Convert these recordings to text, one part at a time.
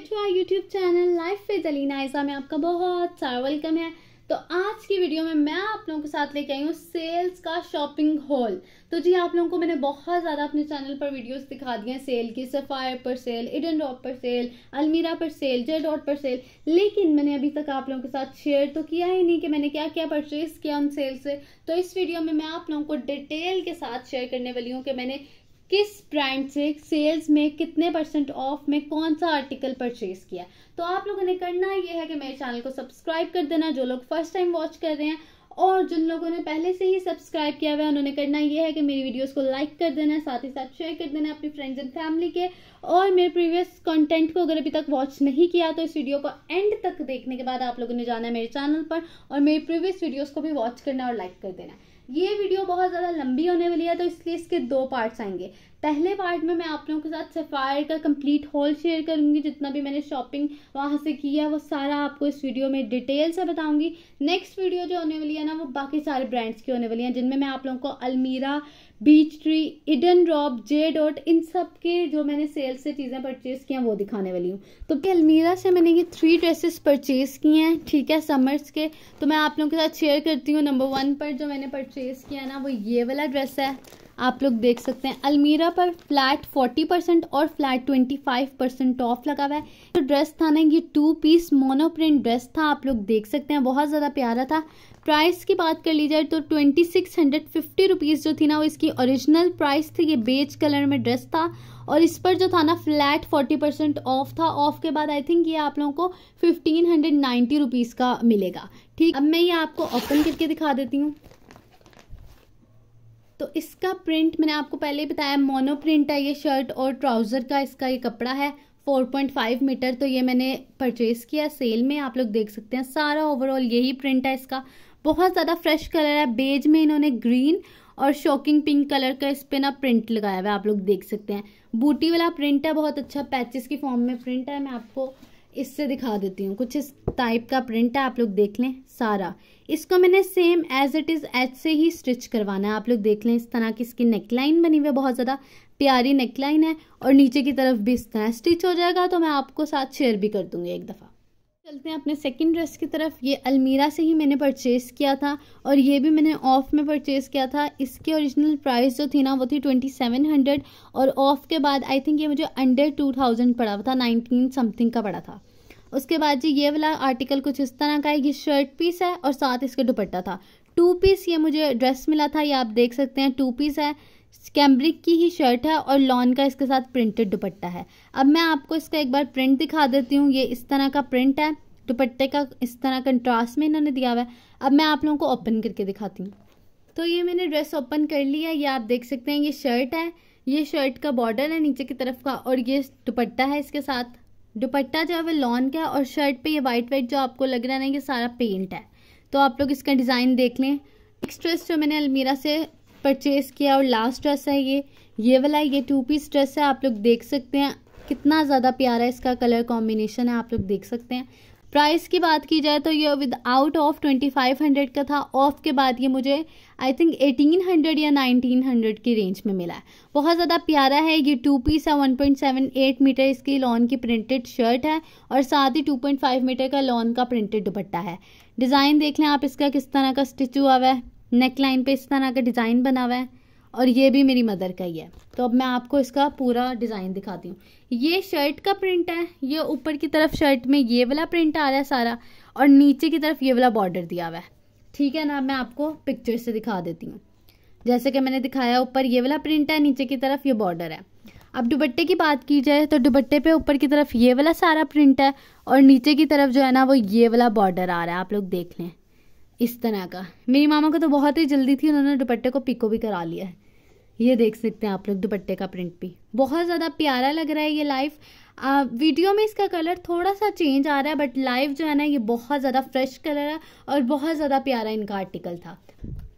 back to our YouTube channel life with Alina Iza में आपका बहुत सारा वेलकम है तो आज की वीडियो में मैं आप लोगों के साथ लेके आई हूँ सेल्स का शॉपिंग हॉल तो जी आप लोगों को मैंने बहुत ज़्यादा अपने चैनल पर वीडियोस दिखा दिए हैं सेल की सफ़ायर पर सेल इडन डॉप पर सेल अलमीरा पर सेल जे डॉट पर सेल लेकिन मैंने अभी तक आप लोगों के साथ शेयर तो किया ही नहीं कि मैंने क्या क्या परचेज़ किया उन सेल से तो इस वीडियो में मैं आप लोगों को डिटेल के साथ शेयर करने वाली हूँ कि मैंने किस ब्रांड से सेल्स में कितने परसेंट ऑफ में कौन सा आर्टिकल परचेज किया तो आप लोगों ने करना ये है कि मेरे चैनल को सब्सक्राइब कर देना जो लोग फर्स्ट टाइम वॉच कर रहे हैं और जिन लोगों ने पहले से ही सब्सक्राइब किया हुआ है उन्होंने करना यह है कि मेरी वीडियोस को लाइक कर देना साथ ही साथ शेयर कर देना अपनी फ्रेंड्स एंड फैमिली के और मेरे प्रीवियस कंटेंट को अगर अभी तक वॉच नहीं किया तो इस वीडियो को एंड तक देखने के बाद आप लोगों ने जाना है मेरे चैनल पर और मेरे प्रीवियस वीडियोज़ को भी वॉच करना और लाइक कर देना है ये वीडियो बहुत ज़्यादा लंबी होने वाली है तो इसलिए इसके दो पार्ट्स आएंगे पहले पार्ट में मैं आप लोगों के साथ सफ़ायर का कंप्लीट हॉल शेयर करूँगी जितना भी मैंने शॉपिंग वहाँ से किया है वो सारा आपको इस वीडियो में डिटेल से बताऊँगी नेक्स्ट वीडियो जो होने वाली है ना वो बाकी सारे ब्रांड्स की होने वाली हैं जिनमें मैं आप लोगों को Almirah Beechtree Edenrobe J dot इन सब के जो मैंने सेल से चीज़ें परचेज़ की हैं वो दिखाने वाली हूँ तो अलमीरा से मैंने ये थ्री ड्रेसेस परचेज़ किए हैं ठीक है समर्स के तो मैं आप लोगों के साथ शेयर करती हूँ नंबर वन पर जो मैंने परचेज़ किया ना वो ये वाला ड्रेस है आप लोग देख सकते हैं अलमीरा पर फ्लैट 40 परसेंट और फ्लैट 25 परसेंट ऑफ लगा हुआ है जो ड्रेस था ना ये टू पीस मोनोप्रिंट ड्रेस था आप लोग देख सकते हैं बहुत ज़्यादा प्यारा था प्राइस की बात कर ली जाए तो twenty six hundred fifty rupees जो थी ना वो इसकी ओरिजिनल प्राइस थी ये बेज कलर में ड्रेस था और इस पर जो था ना फ्लैट फोर्टी परसेंट ऑफ था ऑफ के बाद आई थिंक ये आप लोगों को फिफ्टीन हंड्रेड नाइन्टी रुपीज़ का मिलेगा ठीक अब मैं ये आपको ओपन करके दिखा देती हूँ तो इसका प्रिंट मैंने आपको पहले ही बताया मोनो प्रिंट है ये शर्ट और ट्राउज़र का इसका ये कपड़ा है 4.5 मीटर तो ये मैंने परचेज़ किया सेल में आप लोग देख सकते हैं सारा ओवरऑल यही प्रिंट है इसका बहुत ज़्यादा फ्रेश कलर है बेज में इन्होंने ग्रीन और शॉकिंग पिंक कलर का इस पर ना प्रिंट लगाया हुआ है आप लोग देख सकते हैं बूटी वाला प्रिंट है बहुत अच्छा पैचेस की फॉर्म में प्रिंट है मैं आपको इससे दिखा देती हूँ कुछ इस टाइप का प्रिंट है आप लोग देख लें सारा इसको मैंने सेम एज इट इज़ एच से ही स्टिच करवाना है आप लोग देख लें इस तरह की इसकी नेकलाइन बनी हुई है बहुत ज़्यादा प्यारी नेकलाइन है और नीचे की तरफ भी इस तरह स्टिच हो जाएगा तो मैं आपको साथ शेयर भी कर दूंगी एक दफ़ा चलते हैं अपने सेकंड ड्रेस की तरफ ये अलमीरा से ही मैंने परचेस किया था और ये भी मैंने ऑफ़ में परचेज़ किया था इसकी ओरिजिनल प्राइस जो थी ना वो थी ट्वेंटी सेवन हंड्रेड और ऑफ़ के बाद आई थिंक ये मुझे अंडर टू थाउजेंड पड़ा था नाइनटीन समथिंग का पड़ा था उसके बाद जी ये वाला आर्टिकल कुछ इस तरह का है ये शर्ट पीस है और साथ इसका दुपट्टा था टू पीस ये मुझे ड्रेस मिला था ये आप देख सकते हैं टू पीस है कैम्ब्रिक की ही शर्ट है और लॉन का इसके साथ प्रिंटेड दुपट्टा है अब मैं आपको इसका एक बार प्रिंट दिखा देती हूँ ये इस तरह का प्रिंट है दुपट्टे का इस तरह कंट्रास्ट में इन्होंने दिया हुआ है अब मैं आप लोगों को ओपन करके दिखाती हूँ तो ये मैंने ड्रेस ओपन कर लिया ये आप देख सकते हैं ये शर्ट है ये शर्ट का बॉर्डर है नीचे की तरफ का और ये दुपट्टा है इसके साथ दुपट्टा जो है वो लॉन का और शर्ट पे ये वाइट वाइट जो आपको लग रहा है ना ये सारा पेंट है तो आप लोग इसका डिज़ाइन देख लें नेक्स्ट ड्रेस जो मैंने अलमीरा से परचेज़ किया और लास्ट ड्रेस है ये ये वाला ये टू पीस ड्रेस है आप लोग देख सकते हैं कितना ज़्यादा प्यारा इसका कलर कॉम्बिनेशन है आप लोग देख सकते हैं प्राइस की बात की जाए तो ये without off twenty five hundred का था ऑफ के बाद ये मुझे आई थिंक एटीन हंड्रेड या नाइनटीन हंड्रेड की रेंज में मिला है बहुत ज़्यादा प्यारा है ये टू पीस है one point seven eight meter इसकी लॉन की प्रिंटेड शर्ट है और साथ ही टू पॉइंट फाइव मीटर का लॉन का प्रिंटेड दुपट्टा है डिज़ाइन देख लें आप इसका किस तरह का स्टिच हुआ हुआ है नेक लाइन पर इस तरह का डिज़ाइन बना हुआ है और ये भी मेरी मदर का ही है तो अब मैं आपको इसका पूरा डिज़ाइन दिखाती हूँ ये शर्ट का प्रिंट है ये ऊपर की तरफ शर्ट में ये वाला प्रिंट आ रहा है सारा और नीचे की तरफ ये वाला बॉर्डर दिया हुआ है ठीक है ना मैं आपको पिक्चर से दिखा देती हूँ जैसे कि मैंने दिखाया ऊपर ये वाला प्रिंट है नीचे की तरफ ये बॉर्डर है अब दुपट्टे की बात की जाए तो दुपट्टे पे ऊपर की तरफ ये वाला सारा प्रिंट है और नीचे की तरफ जो है ना वो ये वाला बॉर्डर आ रहा है आप लोग देख लें इस तरह का मेरी मामा को तो बहुत ही जल्दी थी उन्होंने दुपट्टे को पिको भी करा लिया है ये देख सकते हैं आप लोग दुपट्टे का प्रिंट भी बहुत ज़्यादा प्यारा लग रहा है ये लाइव आ, वीडियो में इसका कलर थोड़ा सा चेंज आ रहा है बट लाइव जो है ना ये बहुत ज़्यादा फ्रेश कलर है और बहुत ज़्यादा प्यारा इनका आर्टिकल था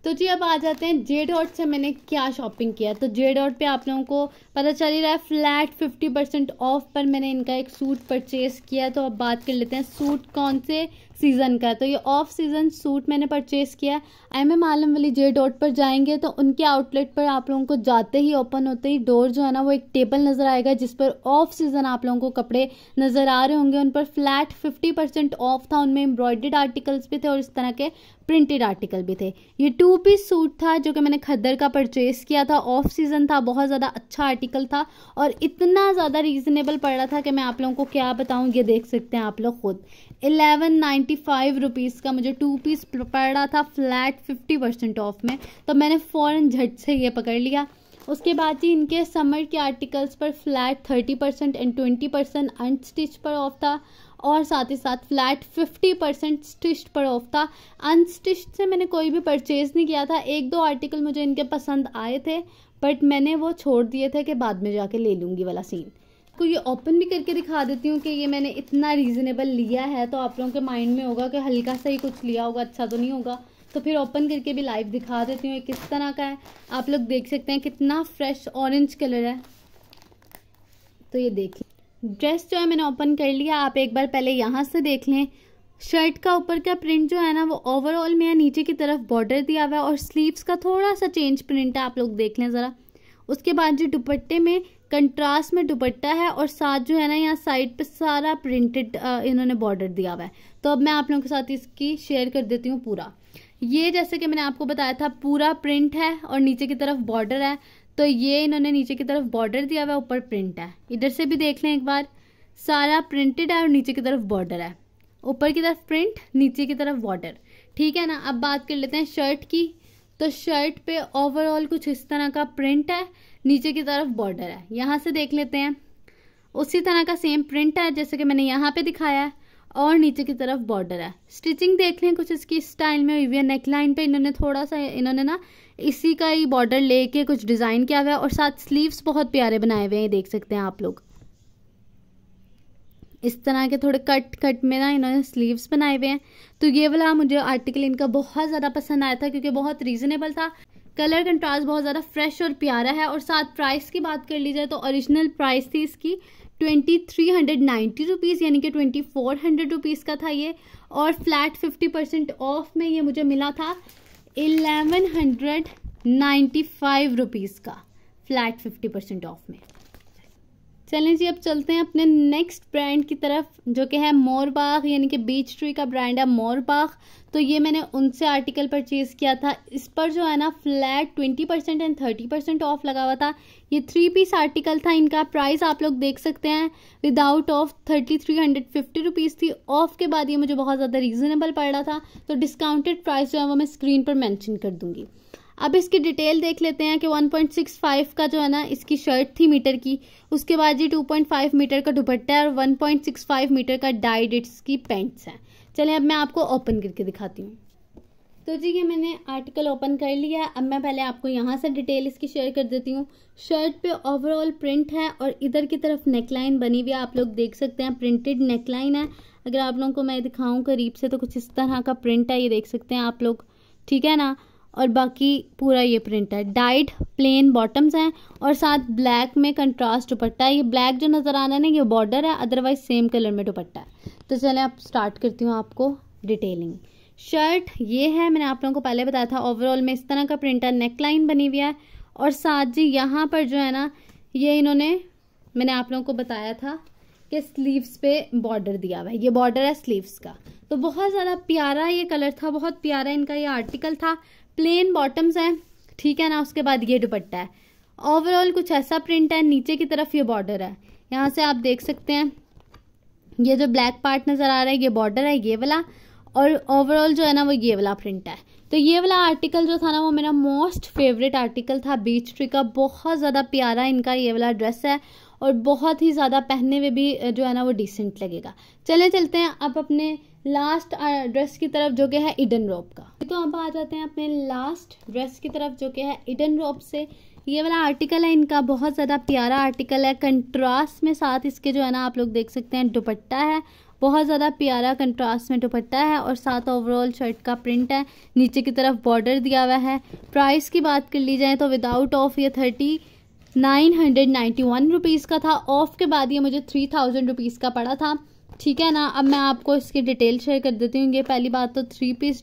तो जी अब आ जाते हैं जे डॉट से मैंने क्या शॉपिंग किया तो जे डॉट पर आप लोगों को पता चल ही रहा है फ्लैट फिफ्टी परसेंट ऑफ पर मैंने इनका एक सूट परचेज किया तो अब बात कर लेते हैं सूट कौन से सीज़न का तो ये ऑफ सीज़न सूट मैंने परचेज़ किया है एम एम आलम वाली जे डॉट पर जाएंगे तो उनके आउटलेट पर आप लोगों को जाते ही ओपन होते ही डोर जो है ना वो एक टेबल नज़र आएगा जिस पर ऑफ सीज़न आप लोगों को कपड़े नज़र आ रहे होंगे उन पर फ्लैट फिफ्टी परसेंट ऑफ था उनमें एम्ब्रॉयड आर्टिकल्स भी थे और इस तरह के प्रिंटेड आर्टिकल भी थे ये टू पीस सूट था जो कि मैंने खद्दर का परचेज़ किया था ऑफ सीज़न था बहुत ज़्यादा अच्छा आर्टिकल था और इतना ज़्यादा रीज़नेबल पड़ रहा था कि मैं आप लोगों को क्या बताऊँ ये देख सकते हैं आप लोग खुद eleven ninety eighty five rupees का मुझे टू पीस पड़ रहा था फ्लैट फिफ्टी परसेंट ऑफ में तो मैंने फ़ौरन झट से ये पकड़ लिया उसके बाद ही इनके समर के आर्टिकल्स पर flat thirty percent and twenty percent unstitch पर ऑफ था और साथ ही साथ फ्लैट फिफ्टी परसेंट स्टिच पर ऑफ था अनस्टिच्ड से मैंने कोई भी परचेज़ नहीं किया था एक दो आर्टिकल मुझे इनके पसंद आए थे बट मैंने वो छोड़ दिए थे कि बाद में जाके ले लूँगी वाला सीन आपको ये ओपन भी करके दिखा देती हूँ कि ये मैंने इतना रीज़नेबल लिया है तो आप लोगों के माइंड में होगा कि हल्का सा ही कुछ लिया होगा अच्छा तो नहीं होगा तो फिर ओपन करके भी लाइव दिखा देती हूँ किस तरह का है आप लोग देख सकते हैं कितना फ्रेश ऑरेंज कलर है तो ये देखिए ड्रेस जो है मैंने ओपन कर लिया आप एक बार पहले यहाँ से देख लें शर्ट का ऊपर का प्रिंट जो है ना वो ओवरऑल में नीचे की तरफ बॉर्डर दिया हुआ है और स्लीव्स का थोड़ा सा चेंज प्रिंट है आप लोग देख लें ज़रा उसके बाद जो दुपट्टे में कंट्रास्ट में दुपट्टा है और साथ जो है ना यहाँ साइड पे सारा प्रिंटेड इन्होंने बॉर्डर दिया हुआ है तो अब मैं आप लोगों के साथ इसकी शेयर कर देती हूँ पूरा ये जैसे कि मैंने आपको बताया था पूरा प्रिंट है और नीचे की तरफ बॉर्डर है तो ये इन्होंने नीचे की तरफ बॉर्डर दिया हुआ है ऊपर प्रिंट है इधर से भी देख लें एक बार सारा प्रिंटेड है और नीचे की तरफ बॉर्डर है ऊपर की तरफ प्रिंट नीचे की तरफ बॉर्डर ठीक है ना अब बात कर लेते हैं शर्ट की तो शर्ट पे ओवरऑल कुछ इस तरह का प्रिंट है नीचे की तरफ बॉर्डर है यहाँ से देख लेते हैं उसी तरह का सेम प्रिंट है जैसे कि मैंने यहाँ पे दिखाया है और नीचे की तरफ बॉर्डर है स्टिचिंग देख लें कुछ इसकी स्टाइल में हुई हुई है लाइन पर इन्होंने थोड़ा सा इन्होंने ना इसी का ही बॉर्डर लेके कुछ डिज़ाइन किया हुआ है और साथ स्लीव्स बहुत प्यारे बनाए हुए हैं देख सकते हैं आप लोग इस तरह के थोड़े कट कट में ना इन्होंने स्लीव्स बनाए हुए हैं तो ये वाला मुझे आर्टिकल इनका बहुत ज़्यादा पसंद आया था क्योंकि बहुत रीज़नेबल था कलर कंट्रास्ट बहुत ज़्यादा फ्रेश और प्यारा है और साथ प्राइस की बात कर ली जाए तो ओरिजिनल प्राइस थी इसकी twenty three hundred ninety rupees यानी कि ट्वेंटी फोर हंड्रेड रुपीज़ का था ये और फ्लैट फिफ्टी परसेंट ऑफ में ये मुझे मिला था eleven hundred ninety five rupees का फ्लैट फिफ्टी परसेंट ऑफ में चलें जी अब चलते हैं अपने नेक्स्ट ब्रांड की तरफ जो कि है मोरबाग यानी कि बीच ट्री का ब्रांड है मोरबाग तो ये मैंने उनसे आर्टिकल परचेज़ किया था इस पर जो है ना flat twenty percent and thirty percent off लगा हुआ था ये थ्री पीस आर्टिकल था इनका प्राइस आप लोग देख सकते हैं without off thirty three hundred fifty rupees थी ऑफ के बाद ये मुझे बहुत ज़्यादा रीज़नेबल पड़ रहा था तो डिस्काउंटेड प्राइस जो है वो मैं स्क्रीन पर मैंशन कर दूँगी अब इसकी डिटेल देख लेते हैं कि 1.65 का जो है ना इसकी शर्ट थी मीटर की उसके बाद ये 2.5 मीटर का दुपट्टा है और 1.65 मीटर का डाइड इट्स की पैंट्स हैं चलें अब मैं आपको ओपन करके दिखाती हूँ तो जी ये मैंने आर्टिकल ओपन कर लिया अब मैं पहले आपको यहाँ से डिटेल इसकी शेयर कर देती हूँ शर्ट पे ओवरऑल प्रिंट है और इधर की तरफ नेकलाइन बनी हुई है आप लोग देख सकते हैं प्रिंटेड नेकलाइन है अगर आप लोगों को मैं दिखाऊँ करीब से तो कुछ इस तरह का प्रिंट है ये देख सकते हैं आप लोग ठीक है ना और बाकी पूरा ये प्रिंट है डाइट प्लेन बॉटम्स हैं और साथ ब्लैक में कंट्रास्ट दुपट्टा है ये ब्लैक जो नज़र आ रहा है ना ये बॉर्डर है अदरवाइज सेम कलर में दुपट्टा है तो चलें आप स्टार्ट करती हूँ आपको डिटेलिंग शर्ट ये है मैंने आप लोगों को पहले बताया था ओवरऑल में इस तरह का प्रिंट है नेक लाइन बनी हुई है और साथ जी यहाँ पर जो है ना ये इन्होंने मैंने आप लोगों को बताया था कि स्लीव्स पे बॉर्डर दिया हुआ है ये बॉर्डर है स्लीव्स का तो बहुत ज़्यादा प्यारा ये कलर था बहुत प्यारा इनका ये आर्टिकल था प्लेन बॉटम्स हैं ठीक है ना उसके बाद ये दुपट्टा है ओवरऑल कुछ ऐसा प्रिंट है नीचे की तरफ ये बॉर्डर है यहाँ से आप देख सकते हैं ये जो ब्लैक पार्ट नज़र आ रहा है ये बॉर्डर है ये वाला और ओवरऑल जो है ना वो ये वाला प्रिंट है तो ये वाला आर्टिकल जो था ना वो मेरा मोस्ट फेवरेट आर्टिकल था बीच ट्री का बहुत ज़्यादा प्यारा इनका ये वाला ड्रेस है और बहुत ही ज़्यादा पहनने में भी जो है ना वो डिसेंट लगेगा चले चलते हैं अब अपने लास्ट ड्रेस की तरफ जो कि है इडन रोप का तो अब आ जाते हैं अपने लास्ट ड्रेस की तरफ जो कि है इडन रोप से ये वाला आर्टिकल है इनका बहुत ज़्यादा प्यारा आर्टिकल है कंट्रास्ट में साथ इसके जो है ना आप लोग देख सकते हैं दुपट्टा है बहुत ज़्यादा प्यारा कंट्रास्ट में दुपट्टा है और साथ ओवरऑल शर्ट का प्रिंट है नीचे की तरफ बॉर्डर दिया हुआ है प्राइस की बात कर ली जाए तो विदाउट ऑफ ये thirty nine hundred ninety one rupees का था ऑफ के बाद ये मुझे थ्री थाउजेंड रुपीज़ का पड़ा था ठीक है ना अब मैं आपको इसकी डिटेल शेयर कर देती हूँ ये पहली बात तो थ्री पीस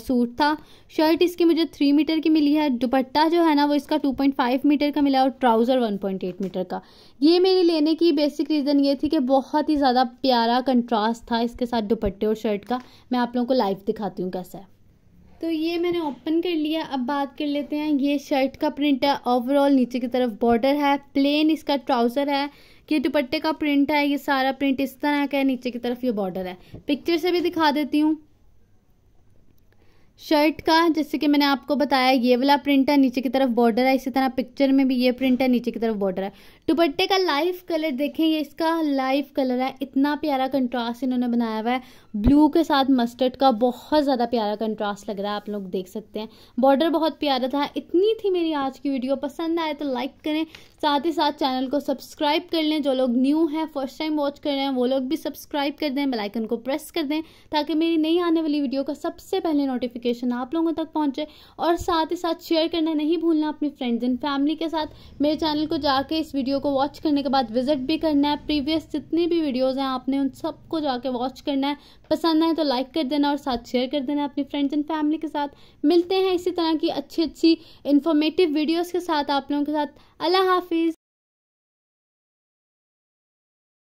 सूट था शर्ट इसकी मुझे थ्री मीटर की मिली है दुपट्टा जो है ना वो इसका टू पॉइंट फाइव मीटर का मिला और trouser one point eight metre का ये मेरी लेने की बेसिक रीज़न ये थी कि बहुत ही ज़्यादा प्यारा कंट्रास्ट था इसके साथ दुपट्टे और शर्ट का मैं आप लोगों को लाइव दिखाती हूँ कैसा है तो ये मैंने ओपन कर लिया अब बात कर लेते हैं ये शर्ट का प्रिंट है ओवरऑल नीचे की तरफ बॉर्डर है प्लेन इसका ट्राउज़र है ये दुपट्टे का प्रिंट है ये सारा प्रिंट इस तरह का है नीचे की तरफ ये बॉर्डर है पिक्चर से भी दिखा देती हूँ शर्ट का जैसे कि मैंने आपको बताया ये वाला प्रिंट है नीचे की तरफ बॉर्डर है इसी तरह पिक्चर में भी ये प्रिंट है नीचे की तरफ बॉर्डर है दुपट्टे का लाइव कलर देखें ये इसका लाइव कलर है इतना प्यारा कंट्रास्ट इन्होंने बनाया हुआ है ब्लू के साथ मस्टर्ड का बहुत ज़्यादा प्यारा कंट्रास्ट लग रहा है आप लोग देख सकते हैं बॉर्डर बहुत प्यारा था इतनी थी मेरी आज की वीडियो पसंद आए तो लाइक करें साथ ही साथ चैनल को सब्सक्राइब कर लें जो लोग न्यू हैं फर्स्ट टाइम वॉच कर रहे हैं वो लोग भी सब्सक्राइब कर दें बेलाइकन को प्रेस कर दें ताकि मेरी नई आने वाली वीडियो का सबसे पहले नोटिफिकेशन आप लोगों तक पहुँचे और साथ ही साथ शेयर करना नहीं भूलना अपने फ्रेंड्स एंड फैमिली के साथ मेरे चैनल को जाके इस वीडियो वीडियो को वॉच करने के बाद विजिट भी करना है प्रीवियस जितनी भी वीडियोज़ हैं आपने उन सबको जाके वॉच करना है पसंद आए तो लाइक कर देना और साथ शेयर कर देना अपनी फ्रेंड्स एंड फैमिली के साथ मिलते हैं इसी तरह की अच्छी अच्छी इन्फॉर्मेटिव वीडियोज़ के साथ आप लोगों के साथ अल्लाह हाफिज़